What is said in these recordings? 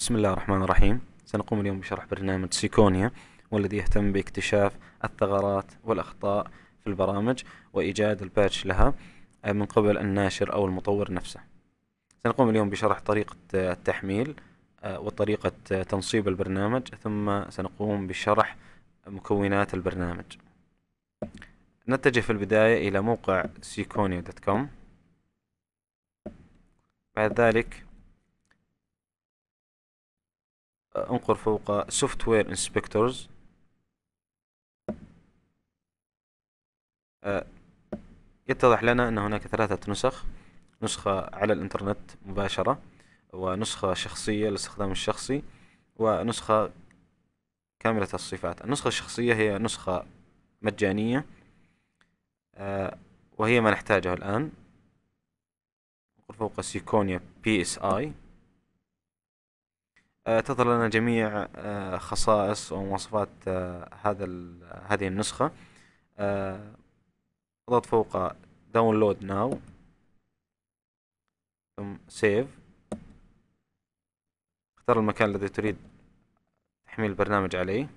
بسم الله الرحمن الرحيم سنقوم اليوم بشرح برنامج سيكونيا والذي يهتم باكتشاف الثغرات والأخطاء في البرامج وإيجاد الباتش لها آه، من قبل الناشر أو المطور نفسه سنقوم اليوم بشرح طريقة آه، التحميل آه، وطريقة تنصيب البرنامج ثم سنقوم بشرح مكونات البرنامج نتجه في البداية إلى موقع سيكونيا دوت كوم بعد ذلك انقر فوق سوفت وير انسبكتورز يتضح لنا أن هناك ثلاثة نسخ نسخة على الإنترنت مباشرة ونسخة شخصية للاستخدام الشخصي ونسخة كاملة الصفات النسخة الشخصية هي نسخة مجانية آه، وهي ما نحتاجه الآن فوق سيكونيا بي اس اي آه، تظهر لنا جميع آه، خصائص ومواصفات آه، هذا هذه النسخة اضغط فوق داونلود ناو ثم سيف اختار المكان الذي تريد تحميل البرنامج عليه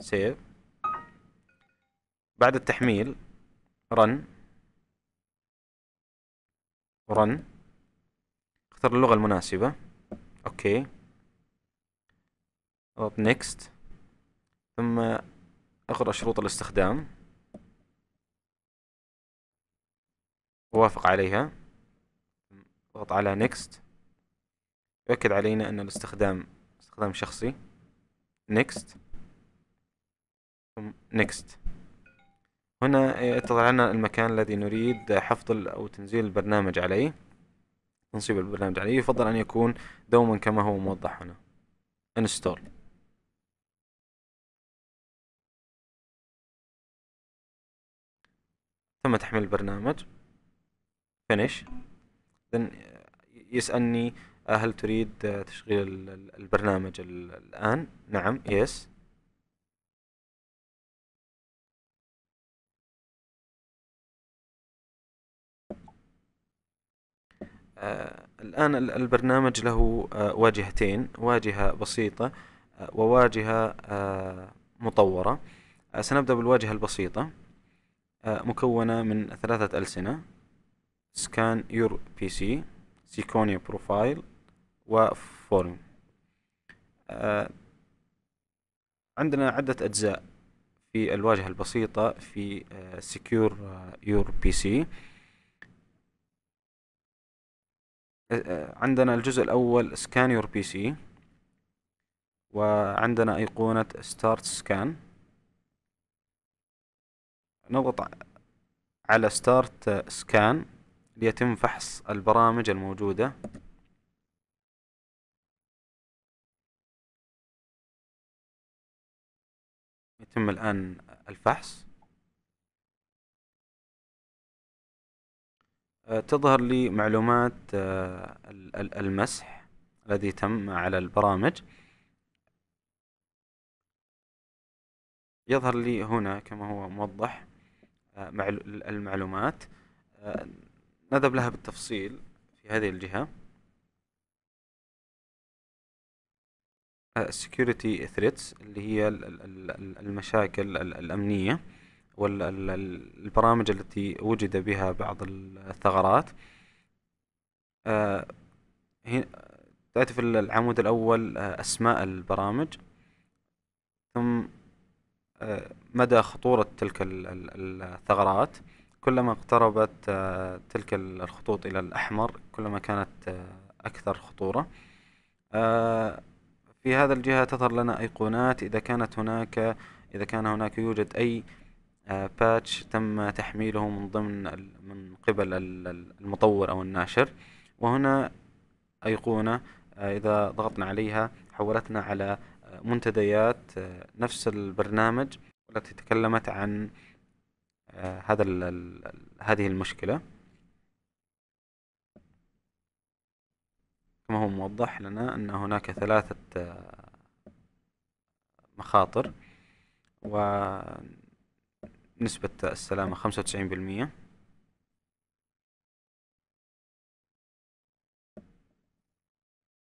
سيف بعد التحميل رن رن اختار اللغة المناسبة اوكي اضغط نيكست ثم اقرأ شروط الاستخدام وافق عليها اضغط على نيكست يؤكد علينا ان الاستخدام استخدام شخصي نيكست ثم نيكست هنا يتضح لنا المكان الذي نريد حفظ او تنزيل البرنامج عليه تنصيب البرنامج عليه يفضل ان يكون دوما كما هو موضح هنا انستول ثم تحميل البرنامج فينيش يسألني آه، هل تريد آه، تشغيل البرنامج الآن نعم yes آه، الآن البرنامج له واجهتين واجهة بسيطة وواجهة مطورة سنبدأ بالواجهة البسيطة مكونة من ثلاثة ألسنة سكان يور بي سي سيكونيا بروفايل وفورم عندنا عدة أجزاء في الواجهة البسيطة في سكيور يور بي سي عندنا الجزء الأول سكان يور بي سي وعندنا أيقونة ستارت سكان نضغط على ستارت سكان ليتم فحص البرامج الموجودة يتم الآن الفحص آه، تظهر لي معلومات آه، المسح الذي تم على البرامج يظهر لي هنا كما هو موضح المعلومات آه، نذهب لها بالتفصيل في هذه الجهة آه، security threats اللي هي المشاكل الأمنية والبرامج التي وجد بها بعض الثغرات آه، تأتي في العمود الأول أسماء البرامج ثم مدى خطورة تلك الثغرات كلما اقتربت آه، تلك الخطوط إلى الأحمر كلما كانت آه، أكثر خطورة آه، في هذا الجهة تظهر لنا أيقونات إذا كانت هناك إذا كان هناك يوجد أي باتش تم تحميله من ضمن من قبل المطور أو الناشر وهنا أيقونة إذا ضغطنا عليها حولتنا على منتديات آه، نفس البرنامج والتي تكلمت عن آه، هذا هذه المشكلة كما هو موضح لنا أن هناك ثلاثة آه، مخاطر ونسبة السلامة خمسة وتسعين بالمية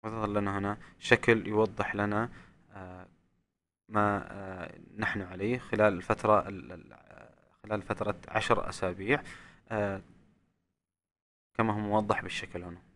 وظهر لنا هنا شكل يوضح لنا آه، ما آه، نحن عليه خلال الفترة خلال فترة عشر أسابيع آه، كما هو موضح بالشكل هنا